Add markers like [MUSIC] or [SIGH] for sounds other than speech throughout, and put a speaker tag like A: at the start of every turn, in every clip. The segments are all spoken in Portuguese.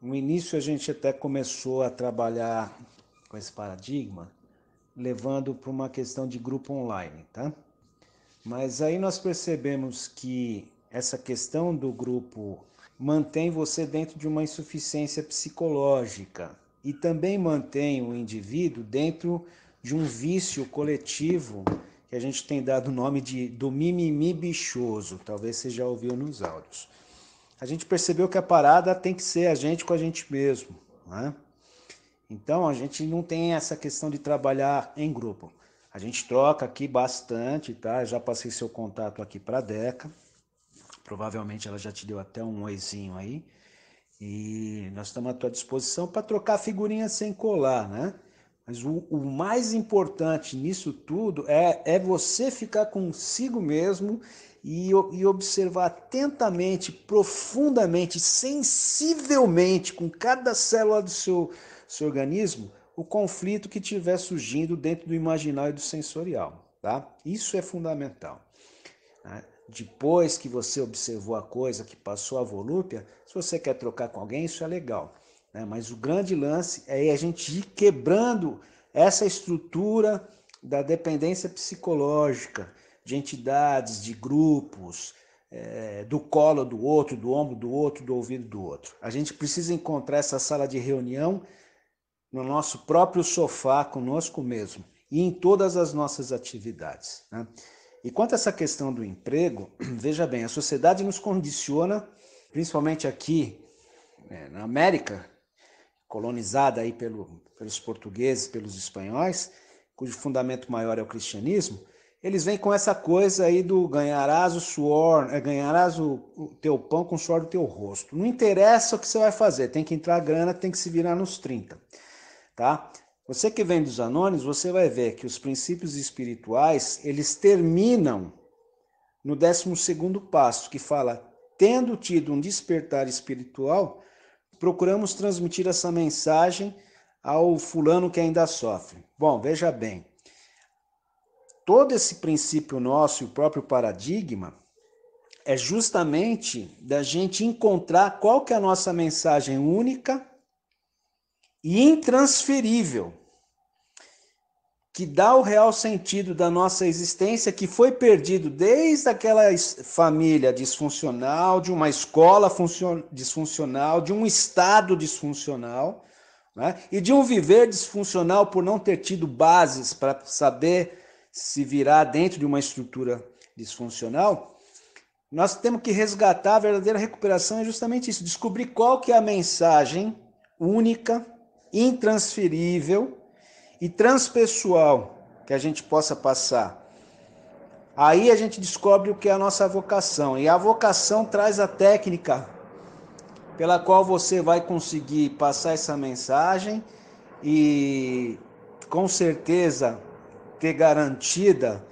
A: No início a gente até começou a trabalhar com esse paradigma, levando para uma questão de grupo online, tá? Mas aí nós percebemos que essa questão do grupo mantém você dentro de uma insuficiência psicológica e também mantém o indivíduo dentro de um vício coletivo que a gente tem dado o nome de do mimimi bichoso, talvez você já ouviu nos áudios a gente percebeu que a parada tem que ser a gente com a gente mesmo. Né? Então a gente não tem essa questão de trabalhar em grupo. A gente troca aqui bastante, tá? já passei seu contato aqui para a Deca. Provavelmente ela já te deu até um oizinho aí. E nós estamos à tua disposição para trocar figurinha sem colar, né? Mas o, o, mais importante nisso tudo é, é você ficar consigo mesmo e, e observar atentamente, profundamente, sensivelmente, com cada célula do seu, seu organismo, o conflito que estiver surgindo dentro do imaginário e do sensorial. Tá? Isso é fundamental. Né? Depois que você observou a coisa, que passou a volúpia, se você quer trocar com alguém, isso é legal. Né? Mas o grande lance é a gente ir quebrando essa estrutura da dependência psicológica, de entidades, de grupos, é, do colo do outro, do ombro do outro, do ouvido do outro. A gente precisa encontrar essa sala de reunião no nosso próprio sofá, conosco mesmo, e em todas as nossas atividades. Né? E quanto a essa questão do emprego, [CLEARS THROAT] veja bem, a sociedade nos condiciona, principalmente aqui né, na América, colonizada aí pelo, pelos portugueses, pelos espanhóis, cujo fundamento maior é o cristianismo, eles vêm com essa coisa aí do ganharás o suor, é, ganharás o, o, teu pão com o suor do teu rosto. Não interessa o que você vai fazer, tem que entrar grana, tem que se virar nos 30, tá? Você que vem dos anônimos, você vai ver que os princípios espirituais, eles terminam no 12 segundo passo, que fala, tendo tido um despertar espiritual, procuramos transmitir essa mensagem ao fulano que ainda sofre. Bom, veja bem, todo esse princípio nosso e o próprio paradigma é justamente da gente encontrar qual que é a nossa mensagem única e intransferível que dá o real sentido da nossa existência que foi perdido desde aquela família disfuncional, de uma escola disfuncional, de um estado disfuncional, né? e de um viver disfuncional por não ter tido bases para saber se virar dentro de uma estrutura disfuncional, nós temos que resgatar a verdadeira recuperação é justamente isso, descobrir qual que é a mensagem única, intransferível e transpessoal que a gente possa passar. Aí a gente descobre o que é a nossa vocação, e a vocação traz a técnica pela qual você vai conseguir passar essa mensagem e com certeza ter garantida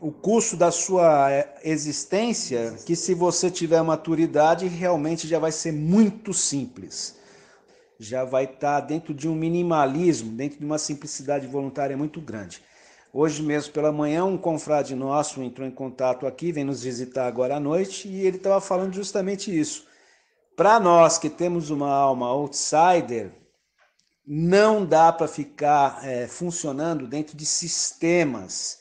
A: o custo da sua eh, existência, que se você tiver maturidade, realmente já vai ser muito simples. Já vai estar tá dentro de um minimalismo, dentro de uma simplicidade voluntária muito grande. Hoje mesmo pela manhã, um confrade nosso entrou em contato aqui, vem nos visitar agora à noite, e ele estava falando justamente isso. Para nós que temos uma alma outsider, não dá para ficar é, funcionando dentro de sistemas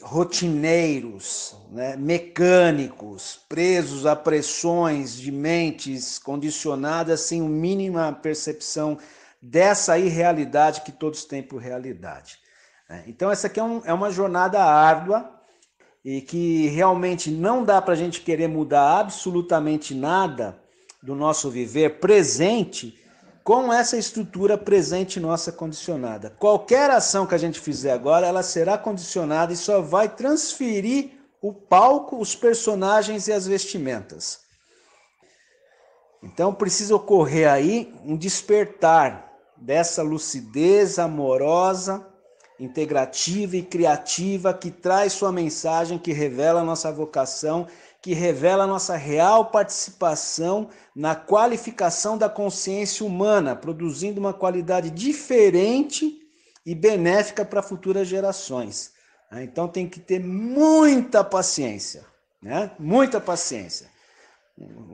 A: rotineiros, né, mecânicos, presos a pressões de mentes condicionadas sem a mínima percepção dessa irrealidade que todos têm por realidade. Né. Então, essa aqui é, um, é uma jornada árdua e que realmente não dá para a gente querer mudar absolutamente nada do nosso viver presente com essa estrutura presente nossa condicionada. Qualquer ação que a gente fizer agora, ela será condicionada e só vai transferir o palco, os personagens e as vestimentas. Então precisa ocorrer aí um despertar dessa lucidez amorosa, integrativa e criativa que traz sua mensagem, que revela nossa vocação que revela nossa real participação na qualificação da consciência humana, produzindo uma qualidade diferente e benéfica para futuras gerações. Né? Então tem que ter muita paciência, né? Muita paciência.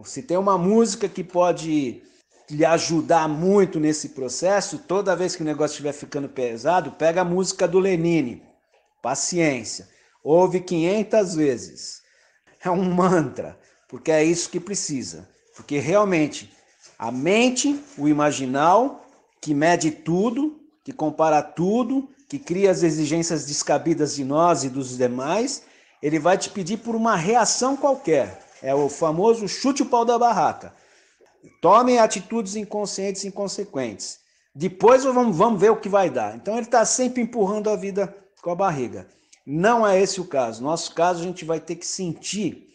A: Se tem uma música que pode lhe ajudar muito nesse processo, toda vez que o negócio estiver ficando pesado, pega a música do Lenine. Paciência. Ouve 500 vezes é um mantra, porque é isso que precisa. Porque realmente a mente, o imaginal, que mede tudo, que compara tudo, que cria as exigências descabidas de nós e dos demais, ele vai te pedir por uma reação qualquer. É o famoso chute o pau da barraca. Tomem atitudes inconscientes e inconsequentes. Depois vamos, vamos ver o que vai dar. Então ele está sempre empurrando a vida com a barriga. Não é esse o caso. nosso caso, a gente vai ter que sentir.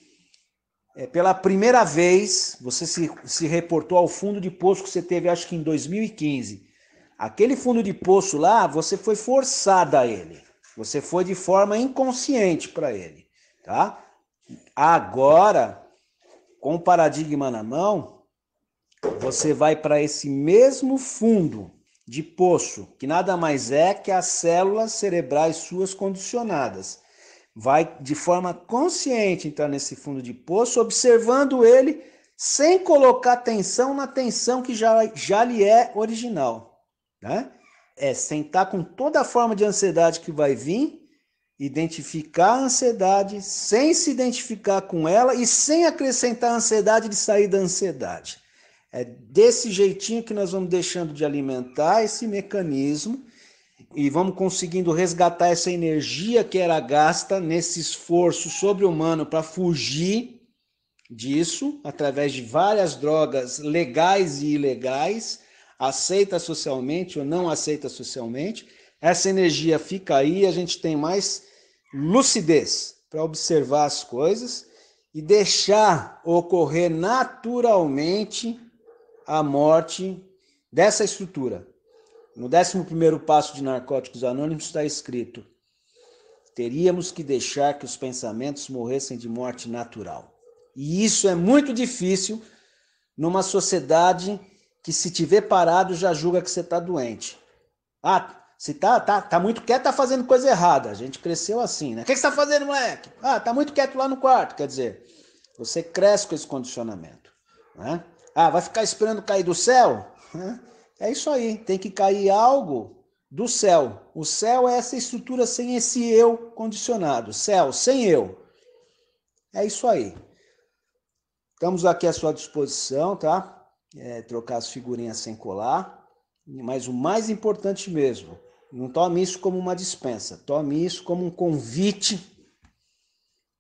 A: É, pela primeira vez, você se, se reportou ao fundo de poço que você teve, acho que em 2015. Aquele fundo de poço lá, você foi forçada a ele. Você foi de forma inconsciente para ele, tá? Agora, com o paradigma na mão, você vai para esse mesmo fundo de poço, que nada mais é que as células cerebrais suas condicionadas. Vai de forma consciente entrar nesse fundo de poço, observando ele sem colocar atenção na tensão que já, já lhe é original. Né? É sentar com toda a forma de ansiedade que vai vir, identificar a ansiedade, sem se identificar com ela e sem acrescentar a ansiedade de sair da ansiedade. É desse jeitinho que nós vamos deixando de alimentar esse mecanismo e vamos conseguindo resgatar essa energia que era gasta nesse esforço sobre-humano para fugir disso, através de várias drogas legais e ilegais, aceita socialmente ou não aceita socialmente. Essa energia fica aí, a gente tem mais lucidez para observar as coisas e deixar ocorrer naturalmente a morte dessa estrutura. No 11 passo de Narcóticos Anônimos está escrito: teríamos que deixar que os pensamentos morressem de morte natural. E isso é muito difícil numa sociedade que, se tiver parado, já julga que você está doente. Ah, se tá, tá, tá muito quieto, tá fazendo coisa errada. A gente cresceu assim, né? O que, que você tá fazendo, moleque? Ah, tá muito quieto lá no quarto. Quer dizer, você cresce com esse condicionamento, né? Ah, vai ficar esperando cair do céu? É isso aí, tem que cair algo do céu. O céu é essa estrutura sem esse eu condicionado. Céu, sem eu. É isso aí. Estamos aqui à sua disposição, tá? É, trocar as figurinhas sem colar. Mas o mais importante mesmo, não tome isso como uma dispensa, tome isso como um convite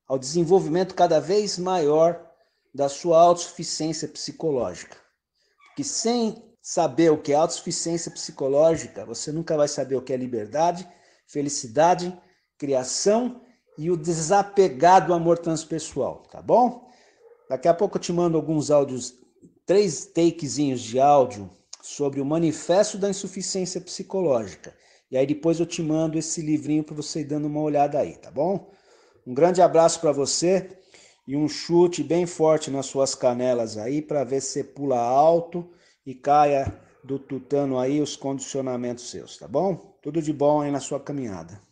A: ao desenvolvimento cada vez maior da sua autossuficiência psicológica. porque sem saber o que é autossuficiência psicológica, você nunca vai saber o que é liberdade, felicidade, criação e o desapegar do amor transpessoal, tá bom? Daqui a pouco eu te mando alguns áudios, três takezinhos de áudio sobre o manifesto da insuficiência psicológica. E aí depois eu te mando esse livrinho para você ir dando uma olhada aí, tá bom? Um grande abraço para você e um chute bem forte nas suas canelas aí para ver se você pula alto e caia do tutano aí os condicionamentos seus, tá bom? Tudo de bom aí na sua caminhada.